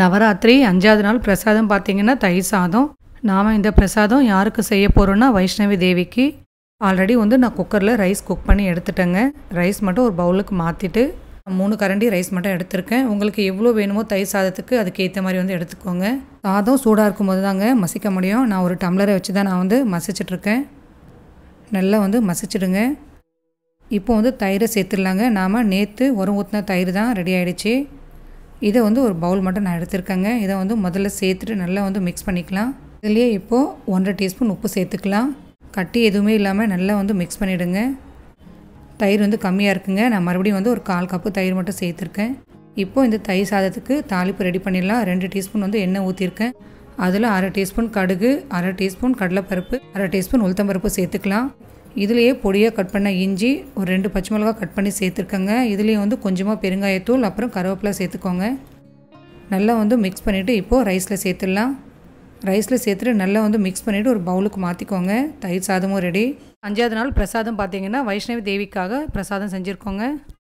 நவராத்திரி அஞ்சாவது நாள் பிரசாதம் பார்த்திங்கன்னா தயிர் சாதம் நாம் இந்த பிரசாதம் யாருக்கு செய்ய போகிறோன்னா வைஷ்ணவி தேவிக்கு ஆல்ரெடி வந்து நான் குக்கரில் ரைஸ் குக் பண்ணி எடுத்துட்டேங்க ரைஸ் மட்டும் ஒரு பவுலுக்கு மாற்றிட்டு மூணு கரண்டி ரைஸ் மட்டும் எடுத்திருக்கேன் உங்களுக்கு எவ்வளோ வேணுமோ தயிர் சாதத்துக்கு அதுக்கேற்ற மாதிரி வந்து எடுத்துக்கோங்க சாதம் சூடாக இருக்கும்போது தாங்க மசிக்க முடியும் நான் ஒரு டம்ளரை வச்சு தான் நான் வந்து மசிச்சிட்ருக்கேன் நல்லா வந்து மசிச்சிடுங்க இப்போ வந்து தயிரை சேர்த்துடலாங்க நாம் நேற்று உரம் ஊற்றின தயிர் தான் ரெடி ஆகிடுச்சி இதை வந்து ஒரு பவுல் மட்டும் நான் எடுத்திருக்கேங்க இதை வந்து முதல்ல சேர்த்துட்டு நல்லா வந்து மிக்ஸ் பண்ணிக்கலாம் இதுலேயே இப்போது ஒன்றரை டீஸ்பூன் உப்பு சேர்த்துக்கலாம் கட்டி எதுவுமே இல்லாமல் நல்லா வந்து மிக்ஸ் பண்ணிவிடுங்க தயிர் வந்து கம்மியாக இருக்குங்க நான் மறுபடியும் வந்து ஒரு கால் கப்பு தயிர் மட்டும் சேர்த்துருக்கேன் இப்போது இந்த தயிர் சாதத்துக்கு தாளிப்பு ரெடி பண்ணிடலாம் ரெண்டு டீஸ்பூன் வந்து எண்ணெய் ஊற்றிருக்கேன் அதில் அரை டீஸ்பூன் கடுகு அரை டீஸ்பூன் கடலைப்பருப்பு அரை டீஸ்பூன் உளுத்தம்பருப்பு சேர்த்துக்கலாம் இதுலேயே பொடியாக கட் பண்ண இஞ்சி ஒரு ரெண்டு பச்சை மிளகா கட் பண்ணி சேர்த்துருக்கேங்க இதுலேயும் வந்து கொஞ்சமாக பெருங்காயத்தூள் அப்புறம் கருவேப்பிலை சேர்த்துக்கோங்க நல்லா வந்து மிக்ஸ் பண்ணிவிட்டு இப்போது ரைஸில் சேர்த்துடலாம் ரைஸில் சேர்த்துட்டு நல்லா வந்து மிக்ஸ் பண்ணிவிட்டு ஒரு பவுலுக்கு மாற்றிக்கோங்க தயிர் சாதமும் ரெடி அஞ்சாவது நாள் பிரசாதம் பார்த்தீங்கன்னா வைஷ்ணவி தேவிக்காக பிரசாதம் செஞ்சுருக்கோங்க